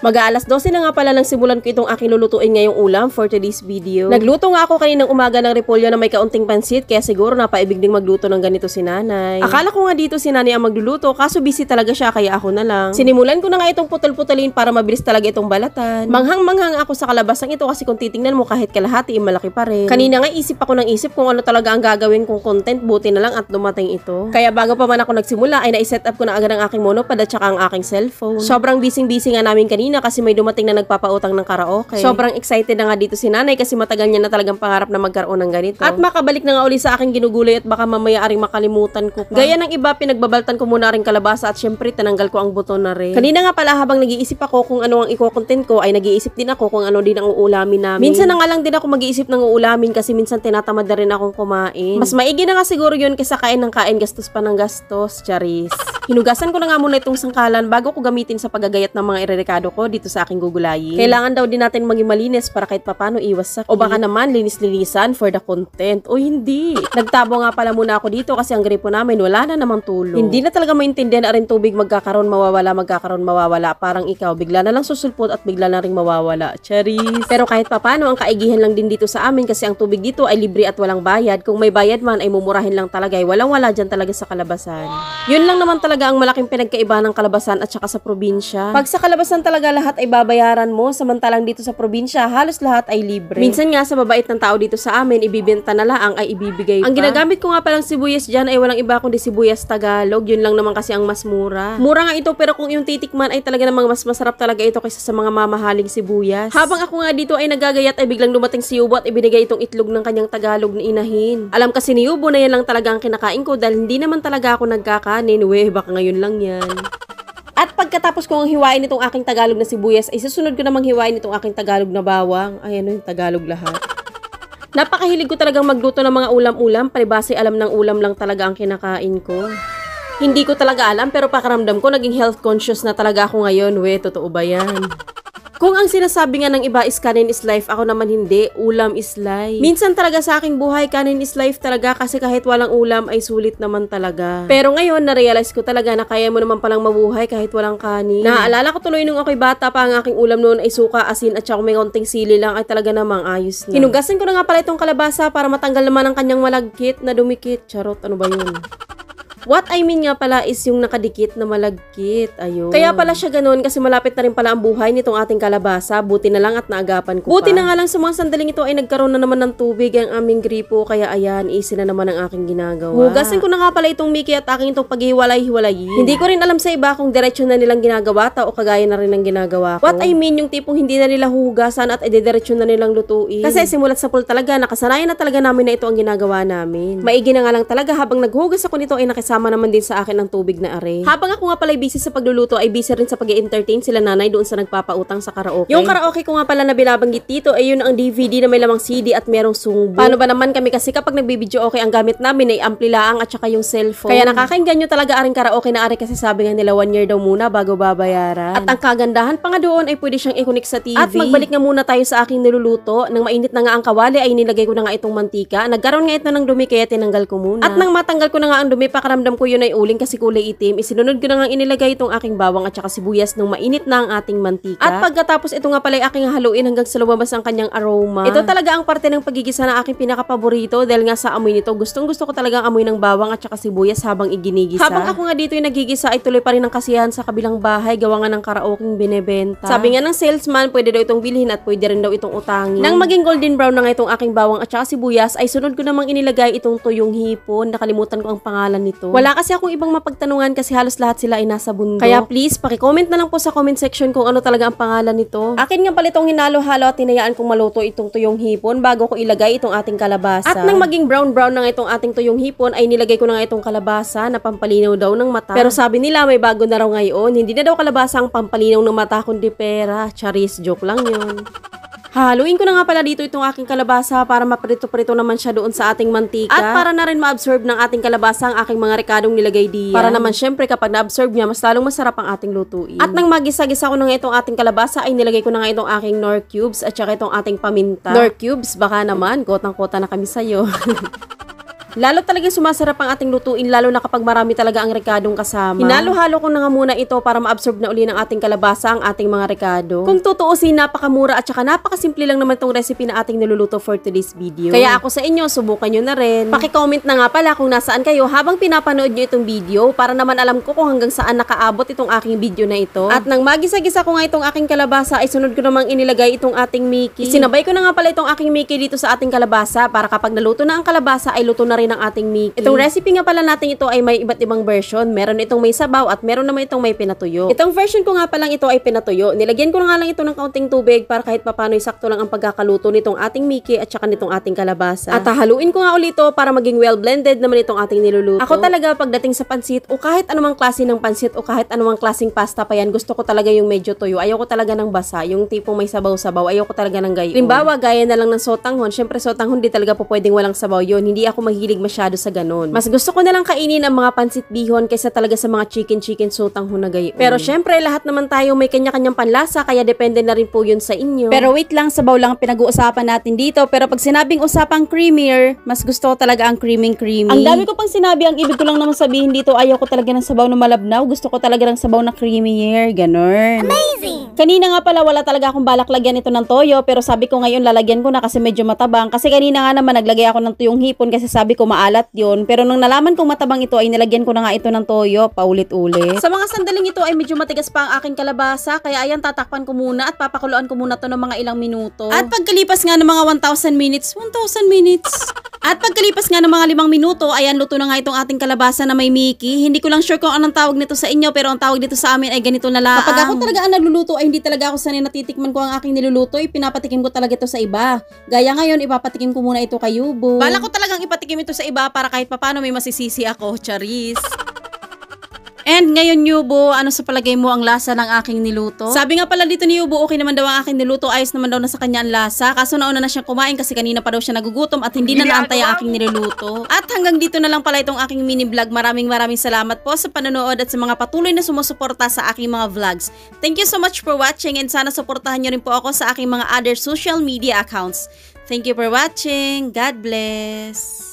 Mag-aalas 12 na nga pala nang simulan ko itong aking lulutuin ngayong ulam for today's video. Nagluto nga ako kaninang umaga ng repolyo na may kaunting pansit kaya siguro napaibig ding magluto ng ganito si nanay. Akala ko nga dito si nanay ang magluluto kaso busy talaga siya kaya ako na lang. Sinimulan ko na nga itong putol-putulin para mabilis talaga itong balatan. Manghang-manghang ako sa kalabasang ito kasi kung titingnan mo kahit kalahati eh, malaki pa rin. Kanina nga isip ako ng isip kung ano talaga ang gagawin kong content buti na lang at dumating ito. Kaya bago pa man ako nagsimula ay na-set up ko na agad ang aking monopad at saka ang aking cellphone. Sobrang busy-busy nga namin kanina kanina kasi may dumating na nagpapautang ng karaoke. Sobrang excited na nga dito si nanay kasi matagal niya na talagang pangarap na magkaroon ng ganito. At makabalik na nga uli sa aking ginugulay at baka mamaya aring makalimutan ko pa. Gaya ng iba, pinagbabaltan ko muna rin kalabasa at syempre tinanggal ko ang buto na rin. Kanina nga pala habang nag-iisip ako kung ano ang iko-content ko ay nag-iisip din ako kung ano din ang uulamin namin. Minsan na nga lang din ako mag-iisip ng uulamin kasi minsan tinatamad na rin akong kumain. Mas maigi na nga siguro yun kaysa kain ng kain gastos pa ng gastos, charis. Hinugasan ko na nga muna itong sangkalan bago ko gamitin sa pagagayat ng mga irerekado ko ako dito sa aking gugulayin. Kailangan daw din natin maging malinis para kahit papano iwas sa O baka eh. naman linis-linisan for the content. O hindi. Nagtabo nga pala muna ako dito kasi ang gripo namin wala na namang tulong. Hindi na talaga maintindihan na rin tubig magkakaroon mawawala, magkakaroon mawawala. Parang ikaw, bigla na lang susulpot at bigla na rin mawawala. Charis. Pero kahit papano, ang kaigihan lang din dito sa amin kasi ang tubig dito ay libre at walang bayad. Kung may bayad man ay mumurahin lang talaga ay walang-wala dyan talaga sa kalabasan. Yun lang naman talaga ang malaking pinagkaiba ng kalabasan at saka sa probinsya. Pag sa kalabasan talaga na lahat ay babayaran mo, samantalang dito sa probinsya, halos lahat ay libre. Minsan nga, sa mabait ng tao dito sa amin, ibibenta na lang ay ibibigay pa. Ang ginagamit ko nga palang sibuyas diyan ay walang iba kundi sibuyas Tagalog. Yun lang naman kasi ang mas mura. Mura nga ito, pero kung yung titikman ay talaga namang mas masarap talaga ito kaysa sa mga mamahaling sibuyas. Habang ako nga dito ay nagagayat, ay biglang dumating si Yubo at ibinigay itong itlog ng kanyang Tagalog ni inahin. Alam kasi ni Yubo na yan lang talaga ang kinakain ko dahil hindi naman talaga ako nagkakanin. Weh, baka ngayon lang yan. At pagkatapos ko kong hiwain itong aking Tagalog na sibuyas, ay susunod ko namang hiwain itong aking Tagalog na bawang. Ay, ano yung Tagalog lahat. Napakahilig ko talagang magluto ng mga ulam-ulam. Palibasa alam ng ulam lang talaga ang kinakain ko. Hindi ko talaga alam pero pakaramdam ko naging health conscious na talaga ako ngayon. We, totoo ba yan? Kung ang sinasabi nga ng iba is kanin is life, ako naman hindi, ulam is life. Minsan talaga sa aking buhay, kanin is life talaga kasi kahit walang ulam ay sulit naman talaga. Pero ngayon, na-realize ko talaga na kaya mo naman palang mabuhay kahit walang kanin. Naaalala ko tuloy nung ako'y bata pa, ang aking ulam noon ay suka, asin at saka may konting sili lang ay talaga namang ayos na. Hinugasan ko na nga pala itong kalabasa para matanggal naman ang kanyang malagkit na dumikit. Charot, ano ba yun? What I mean nga pala is yung nakadikit na malagkit. Ayun. Kaya pala siya ganun kasi malapit na rin pala ang buhay nitong ating kalabasa. Buti na lang at naagapan ko Buti pa. na nga lang sa mga sandaling ito ay nagkaroon na naman ng tubig ang aming gripo. Kaya ayan, easy na naman ang aking ginagawa. Hugasin ko na nga pala itong Mickey at aking itong paghiwalay-hiwalayin. Hindi ko rin alam sa iba kung diretsyo na nilang ginagawa ta o kagaya na rin ng ginagawa ko. What I mean yung tipong hindi na nila hugasan at idediretso na nilang lutuin. Kasi simulat sa pool talaga, nakasanayan na talaga namin na ito ang ginagawa namin. Maigi na nga lang talaga habang naghugas ako nito ay nakis sama naman din sa akin ang tubig na are. Habang ako nga pala busy sa pagluluto, ay busy rin sa pag entertain sila nanay doon sa nagpapautang sa karaoke. Yung karaoke ko nga pala na binabanggit dito ay yun ang DVD na may lamang CD at merong sungbo. Paano ba naman kami kasi kapag nagbibideo okay ang gamit namin ay ampli laang at saka yung cellphone. Kaya nakakainganyo talaga aring karaoke na are kasi sabi nga nila one year daw muna bago babayaran. At ang kagandahan pa nga doon ay pwede siyang i-connect sa TV. At magbalik nga muna tayo sa aking niluluto. Nang mainit na nga ang kawali ay nilagay ko na nga itong mantika. Nagkaroon nga ito ng dumi kaya tinanggal ko muna. At nang matanggal ko na nga ang dumi, pakarami pakiramdam ko yun ay uling kasi kulay itim, isinunod ko na nga inilagay itong aking bawang at saka sibuyas nung mainit na ang ating mantika. At pagkatapos ito nga pala ay aking haluin hanggang sa lumabas ang kanyang aroma. Ito talaga ang parte ng pagigisa na aking pinakapaborito dahil nga sa amoy nito gustong gusto ko talaga ang amoy ng bawang at saka sibuyas habang iginigisa. Habang ako nga dito ay nagigisa ay tuloy pa rin ang kasiyahan sa kabilang bahay gawa nga ng karaoking binebenta. Sabi nga ng salesman pwede daw itong bilhin at pwede rin daw itong utangin. Nang maging golden brown na nga itong aking bawang at saka sibuyas ay sunod ko namang inilagay itong tuyong hipon. Nakalimutan ko ang pangalan nito. Wala kasi akong ibang mapagtanungan kasi halos lahat sila ay nasa bundok. Kaya please, paki-comment na lang po sa comment section kung ano talaga ang pangalan nito. Akin nga pala itong hinalo-halo at tinayaan kong maluto itong tuyong hipon bago ko ilagay itong ating kalabasa. At nang maging brown-brown na itong ating tuyong hipon ay nilagay ko na nga itong kalabasa na pampalinaw daw ng mata. Pero sabi nila may bago na raw ngayon, hindi na daw kalabasa ang pampalinaw ng mata kundi pera. Charis, joke lang yun. Haluin ko na nga pala dito itong aking kalabasa para maprito-prito naman siya doon sa ating mantika. At para na rin ma-absorb ng ating kalabasa ang aking mga rekadong nilagay diyan. Para naman syempre kapag na-absorb niya, mas lalong masarap ang ating lutuin. At nang magisa-gisa ko na itong ating kalabasa, ay nilagay ko na nga itong aking nor cubes at saka itong ating paminta. Nor cubes, baka naman, kotang-kota na kami sa'yo. Lalo talaga sumasarap ang ating lutuin lalo na kapag marami talaga ang rekadong kasama. Hinalo-halo ko na nga muna ito para ma-absorb na uli ng ating kalabasa ang ating mga rekado. Kung tutuusin, napakamura at saka napakasimple lang naman itong recipe na ating niluluto for today's video. Kaya ako sa inyo, subukan nyo na rin. Pakicomment na nga pala kung nasaan kayo habang pinapanood nyo itong video para naman alam ko kung hanggang saan nakaabot itong aking video na ito. At nang magisa-gisa ko nga itong aking kalabasa ay sunod ko namang inilagay itong ating Mickey. Sinabay ko na nga pala itong aking Mickey dito sa ating kalabasa para kapag naluto na ang kalabasa ay luto na rin ang ating Mickey. Itong mm. recipe nga pala natin ito ay may iba't ibang version. Meron itong may sabaw at meron naman itong may pinatuyo. Itong version ko nga lang ito ay pinatuyo. Nilagyan ko nga lang ito ng kaunting tubig para kahit papano sakto lang ang pagkakaluto nitong ating Mickey at saka nitong ating kalabasa. At hahaluin ko nga ito para maging well blended naman itong ating niluluto. Ako talaga pagdating sa pansit o kahit anumang klase ng pansit o kahit anumang klaseng pasta pa yan, gusto ko talaga yung medyo tuyo. Ayoko talaga ng basa, yung tipong may sabaw-sabaw. Ayoko talaga ng gayo. Limbawa, gaya na lang ng sotanghon. Syempre sotanghon di talaga po pwedeng walang sabaw yon Hindi ako mahilig mahilig masyado sa ganun. Mas gusto ko na lang kainin ang mga pansit bihon kaysa talaga sa mga chicken-chicken sotang hunagay. Pero mm. syempre, lahat naman tayo may kanya-kanyang panlasa kaya depende na rin po yun sa inyo. Pero wait lang, sabaw lang pinag-uusapan natin dito. Pero pag sinabing usapang creamier, mas gusto ko talaga ang creaming creamy. Ang dami ko pang sinabi, ang ibig ko lang naman sabihin dito, ayaw ko talaga ng sabaw na malabnaw. Gusto ko talaga ng sabaw na creamier. Ganon. Amazing! Kanina nga pala wala talaga akong balak lagyan ito ng toyo pero sabi ko ngayon lalagyan ko na kasi medyo matabang. Kasi kanina nga naman naglagay ako ng tuyong hipon kasi sabi ko maalat yon Pero nung nalaman kong matabang ito ay nilagyan ko na nga ito ng toyo paulit-ulit. Sa mga sandaling ito ay medyo matigas pa ang aking kalabasa kaya ayan tatakpan ko muna at papakuluan ko muna to ng mga ilang minuto. At pagkalipas nga ng mga 1,000 minutes, 1,000 minutes. At pagkalipas nga ng mga limang minuto, ayan luto na nga itong ating kalabasa na may Mickey. Hindi ko lang sure kung anong tawag nito sa inyo pero ang tawag dito sa amin ay ganito na lang. Kapag ako talaga ang naluluto ay hindi talaga ako sanay natitikman ko ang aking niluluto, ipinapatikim ko talaga ito sa iba. Gaya ngayon, ipapatikim ko muna ito kay Yubo. Bala ko talagang ipatikim ito sa iba para kahit papano may masisisi ako, Charis. And ngayon Yubo, ano sa palagay mo ang lasa ng aking niluto? Sabi nga pala dito ni Yubo, okay naman daw ang aking niluto, ayos naman daw na sa kanya ang lasa. Kaso nauna na siyang kumain kasi kanina pa daw siya nagugutom at hindi na naantay ang aking niluluto. At hanggang dito na lang pala itong aking mini vlog. Maraming maraming salamat po sa panonood at sa mga patuloy na sumusuporta sa aking mga vlogs. Thank you so much for watching and sana suportahan niyo rin po ako sa aking mga other social media accounts. Thank you for watching. God bless.